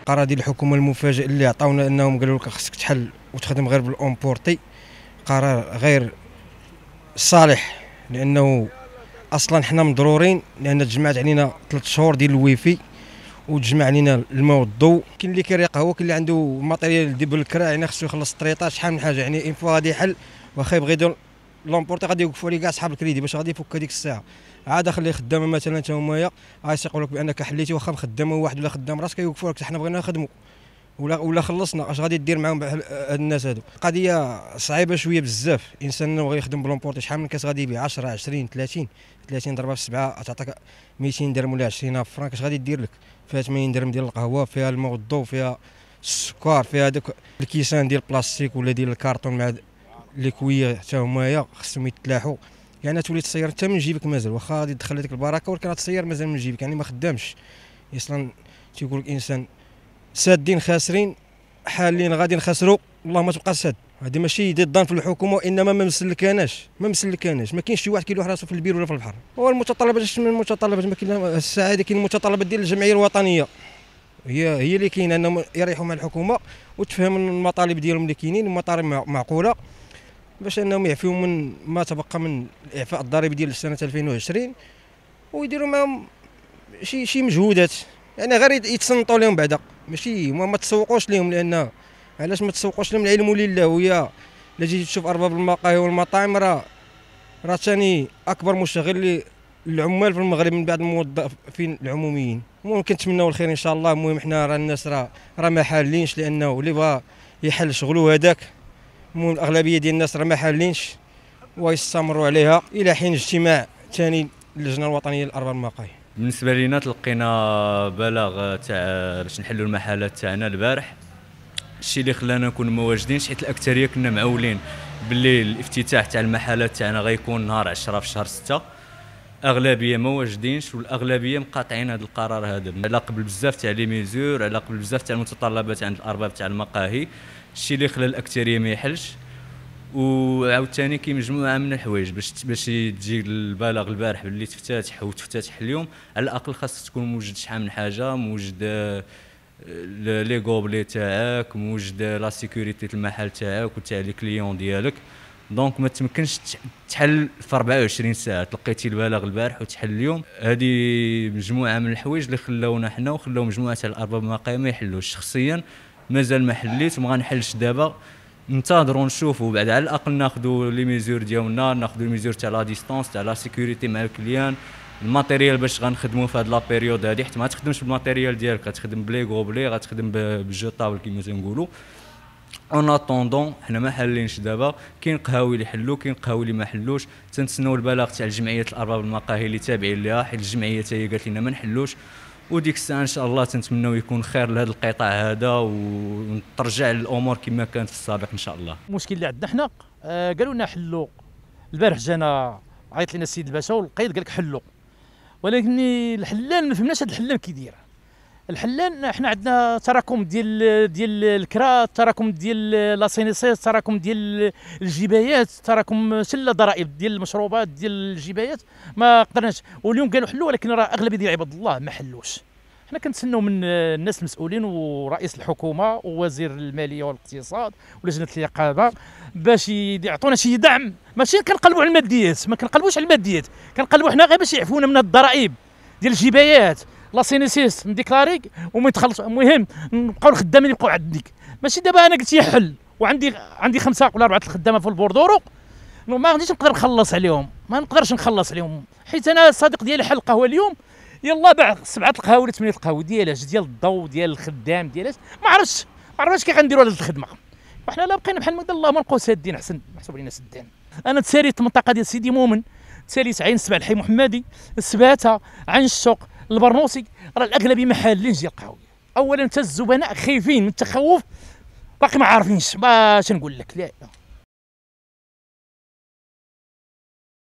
القرار ديال الحكومه المفاجئ اللي عطاونا انهم قالوا لك خصك تحل وتخدم غير بالامبورتي قرار غير صالح لانه اصلا حنا مضرورين لان تجمعت علينا ثلاث شهور ديال الويفي وتجمع علينا الماء والضوء كاين اللي كيريق قهوه كاين اللي عنده ماتيريال ديال الكراع يعني خصو يخلص الطريطات شحال من حاجه يعني انفو فوا غادي يحل واخا يبغي يدير لومبورتي غادي يوقفوا عليه كاع صحاب الكريدي باش غادي يفك هذيك الساعه عاد خلي خدامه مثلا حتى هما هي غايسيقوا لك بانك حليتي واخا خدامه واحد ولا خدام راسك كيوقفوا لك حنا بغينا نخدموا ولا ولا خلصنا اش غادي دير معاهم هاد الناس هادو قضيه صعيبه شويه بزاف الانسان بغى يخدم بلومبورتي شحال من كاس غادي يبيع 10 20 30 30 ضربه في 7 تعطيك 200 درهم ولا 20 فرانك اش غادي دير لك فيها 80 درهم ديال القهوه فيها الماء والضوء فيها السكر فيها هذوك الكيسان ديال البلاستيك ولا ديال الكارطون مع كوي حتى همايا خصهم يتلاحوا يعني تولي تصير حتى من جيبك مازال واخا غادي تدخل هذيك البركه ولكن تصير مازال من جيبك يعني ما خدامش اصلا تيقول لك الانسان سادين خاسرين حالين غادي نخسروا والله ما تبقى ساد هذه ماشي ضد في الحكومه وانما ما مسلكاناش ما مسلكاناش ما كاينش شي واحد كيلوح راسه في البير ولا في البحر هو المتطلبات من المتطلبات ما كاين هذه كاين المتطلبات ديال الجمعيه الوطنيه هي هي اللي كاينه انهم يريحوا مع الحكومه وتفهم المطالب ديالهم اللي كاينين المطالب معقوله باش انهم يعفيو من ما تبقى من الاعفاء الضريبي ديال سنه 2020 ويديروا معاهم شي شي مجهودات يعني غير يتصنطوا لهم بعدا ماشي هما ما تسوقوش لهم لان علاش ما تسوقوش لهم العلم لله ويا الا جيتي تشوف ارباب المقاهي والمطاعم راه راه ثاني اكبر مشغل للعمال في المغرب من بعد الموظفين العموميين المهم نتمنوا الخير ان شاء الله المهم حنا راه الناس راه راه ما حالينش لانه اللي بغى يحل شغله هذاك الاغلبيه ديال الناس راه ما حالينش ويستمروا عليها الى حين اجتماع ثاني اللجنه الوطنيه للاربع المقاهي بالنسبه لينا تلقينا بلاغ تاع باش نحلوا المحالات تاعنا البارح الشيء اللي خلانا نكون مواجدينش حيت الاكثريه كنا معولين باللي الافتتاح تاع المحلات تاعنا غيكون نهار 10 في شهر 6 الاغلبيه ما واجدينش والاغلبيه مقاطعين هذا القرار هذا على قبل بزاف تاع لي ميزور على قبل بزاف تاع المتطلبات عند الارباب تاع المقاهي الشيء اللي خلى الاكثريه ما يحلش وعاوتاني كاين مجموعه من الحوايج باش باش تجي البالغ البارح باللي تفتتح وتفتتح اليوم على الاقل خاصك تكون موجد شحال من حاجه موجد آه، لي غوبلي تاعك موجد آه، لا سيكوريتي المحل تاعك وتاع لي كليون ديالك دونك ما تمكنش تحل في 24 ساعه تلقيتي البلاغ البارح وتحل اليوم هذه مجموعه من الحوايج اللي خلاونا حنا وخلاو مجموعه تاع الارباب المقيمه ما يحلوش شخصيا مازال ما حليت وما غنحلش دابا ننتظروا نشوفوا بعد على الاقل ناخذوا لي ميزور ديالنا ناخذوا ميزور تاع لا ديستونس تاع لا سيكوريتي مع الكليان الماتيريال باش غنخدموا في هاد لا بيريود هادي حيت ما تخدمش بالماتيريال ديالك غتخدم بلي غوبلي غتخدم بجوطابل كيما تنقولوا اون اتوندون حنا ما حلينش دابا كاين قهاوي اللي حلو كاين قهاوي اللي ما حلوش تنتسناو البلاغ تاع جمعيه الارباب المقاهي اللي تابعين ليها حيت الجمعيه هي قالت لنا ما نحلوش وديك الساعه ان شاء الله تنتمناو يكون خير لهذا القطاع هذا وترجع للامور كما كانت في السابق ان شاء الله المشكل اللي عندنا حنا آه، قالوا لنا حلوا البارح جانا عيط لنا السيد الباشا والقيد قال لك حلوا ولكن الحلال ما فهمناش هذا الحلال كي الحلان احنا عندنا تراكم ديال ديال الكرا تراكم ديال لاسينيسيس تراكم ديال الجبايات تراكم شله ضرائب ديال المشروبات ديال الجبايات ما قدرناش واليوم قالوا حلوا ولكن راه اغلبيه ديال عباد الله ما حلوش حنا كنتسناو من الناس المسؤولين ورئيس الحكومه ووزير الماليه والاقتصاد ولجنه اليقابه باش يعطونا شي دعم ماشي كنقلبوا على الماديات ما كنقلبوش على الماديات كنقلبوا حنا غير باش يعفونا من الضرائب ديال الجبايات لا سينيسيس نديكلاريك ومن تخلص المهم نبقاو الخدامين يبقاو عندك ماشي دابا انا قلت يحل وعندي عندي خمسه ولا اربعه الخدامه في البوردورو ما غاديش نقدر نخلص عليهم ما نقدرش نخلص عليهم حيت انا الصديق ديالي حل القهوه اليوم يلا باع سبعه القهاوي ولا ثمانيه القهاوي ديالاش ديال الضو ديال الخدام ديالاش ما عرفتش ما عرفتش كيف غنديروا هذه الخدمه وحنا لا بقينا بحال ما اللهم نبقاو سادين احسن محسوب علينا سدان انا تساليت المنطقه ديال سيدي مؤمن تساليت عين سبع الحي محمدي السباته عين الشوق البرنوسي راه الاغلبيه محلين جي القهوه اولا حتى الزبناء خايفين من التخوف باقي ما عارفينش باش نقول لك لا